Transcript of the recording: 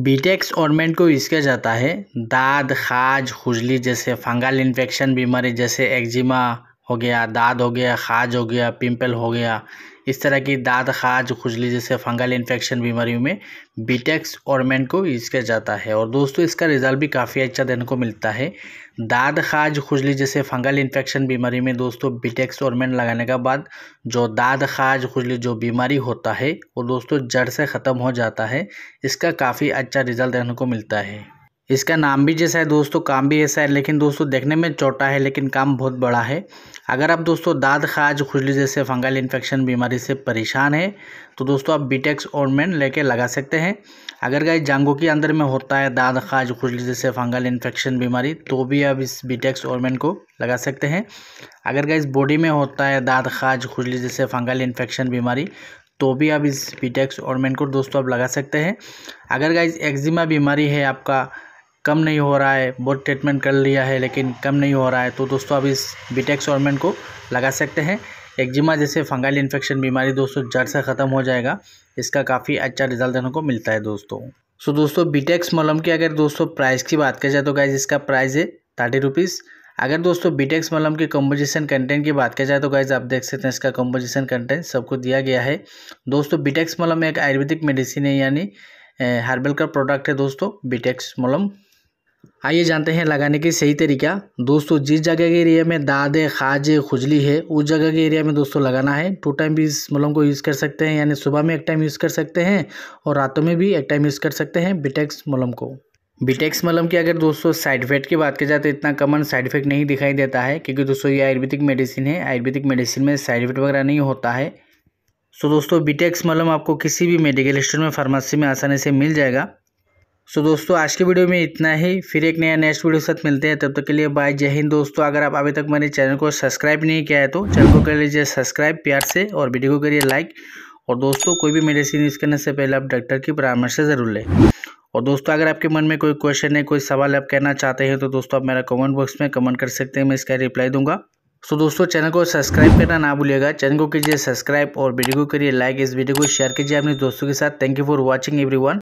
बीटेक्स ऑर्मेंट को इसके जाता है दाद खाज खुजली जैसे फंगल इन्फेक्शन बीमारी जैसे एक्जिमा हो गया दाद हो गया खाज हो गया पिंपल हो गया इस तरह की दाद खाज खुजली जैसे फंगल इन्फेक्शन बीमारियों में बीटेक्स ऑर्मेंट को यूज़ किया जाता है और दोस्तों इसका रिजल्ट भी काफ़ी अच्छा देने को मिलता है दाद खाज खुजली जैसे फंगल इन्फेक्शन बीमारी में दोस्तों बीटेक्स ऑर्मेंट लगाने के बाद जो दाद खाज खुजली जो बीमारी होता है वो दोस्तों जड़ से ख़त्म हो जाता है इसका काफ़ी अच्छा रिजल्ट देखने को मिलता है इसका नाम भी जैसा है दोस्तों काम भी ऐसा है लेकिन दोस्तों देखने में छोटा है लेकिन काम बहुत बड़ा है अगर आप दोस्तों दाद खाज खुजली जैसे फंगल इन्फेक्शन बीमारी से परेशान है तो दोस्तों आप बीटेक्स ऑर्नमेंट लेके लगा सकते हैं अगर गाय जांगों के अंदर में होता है दाद खाज खुजली जैसे फंगल इन्फेक्शन बीमारी तो भी आप इस बीटेक्स ऑर्नमेंट को लगा सकते हैं अगर गाय बॉडी में होता है दाद खाज खुजली जैसे फंगल इन्फेक्शन बीमारी तो भी आप इस बीटेक्स ऑर्नमेंट को दोस्तों आप लगा सकते हैं अगर गाय एक्जिमा बीमारी है आपका कम नहीं हो रहा है बहुत ट्रीटमेंट कर लिया है लेकिन कम नहीं हो रहा है तो दोस्तों आप इस बीटेक्स ऑर्मेंट को लगा सकते हैं एक्जिमा जैसे फंगाइल इन्फेक्शन बीमारी दोस्तों जड़ से ख़त्म हो जाएगा इसका काफ़ी अच्छा रिजल्ट देखने को मिलता है दोस्तों सो so, दोस्तों बीटेक्स मलम की अगर दोस्तों प्राइस की बात किया जाए तो गाइज इसका प्राइस है थर्टी रुपीज़ अगर दोस्तों बीटेक्स मलम के कम्पोजिशन कंटेंट की बात किया जाए तो गाइज आप देख सकते हैं इसका कम्पोजिशन कंटेंट सबको दिया गया है दोस्तों बीटेक्स मलम एक आयुर्वेदिक मेडिसिन है यानी हर्बल का प्रोडक्ट है दोस्तों बीटेक्स मलम आइए जानते हैं लगाने की सही तरीका दोस्तों जिस जगह के एरिया में दादे खाजे खाज खुजली है उस जगह के एरिया में दोस्तों लगाना है टू टाइम भी इस मलम को यूज़ कर सकते हैं यानी सुबह में एक टाइम यूज़ कर सकते हैं और रातों में भी एक टाइम यूज़ कर सकते हैं बिटेक्स e मलम को बिटेक्स e मलम की अगर दोस्तों साइड इफेक्ट की बात की जाए तो इतना कमन साइड इफेक्ट नहीं दिखाई देता है क्योंकि दोस्तों ये आयुर्वेदिक मेडिसिन है आयुर्वेदिक मेडिसिन में साइड इफेक्ट वगैरह नहीं होता है सो दोस्तों बिटेक्स e मलम आपको किसी भी मेडिकल स्टोर में फार्मेसी में आसानी से मिल जाएगा सो so, दोस्तों आज के वीडियो में इतना ही फिर एक नया नेक्स्ट वीडियो के साथ मिलते हैं तब तक तो के लिए बाय जय हिंद दोस्तों अगर आप अभी तक मेरे चैनल को सब्सक्राइब नहीं किया है तो चैनल को कर लीजिए सब्सक्राइब प्यार से और वीडियो को करिए लाइक और दोस्तों कोई भी मेडिसिन यूज़ करने से पहले आप डॉक्टर की परामर्श ज़रूर लें और दोस्तों अगर आपके मन में कोई क्वेश्चन है कोई सवाल आप कहना चाहते हैं तो दोस्तों आप मेरा कमेंट बॉक्स में कमेंट कर सकते हैं मैं इसका रिप्लाई दूंगा सो दोस्तों चैनल को सब्सक्राइब करना ना भूलिएगा चैनल को कीजिए सब्सक्राइब और वीडियो को करिए लाइक इस वीडियो को शेयर कीजिए अपने दोस्तों के साथ thank you for watching every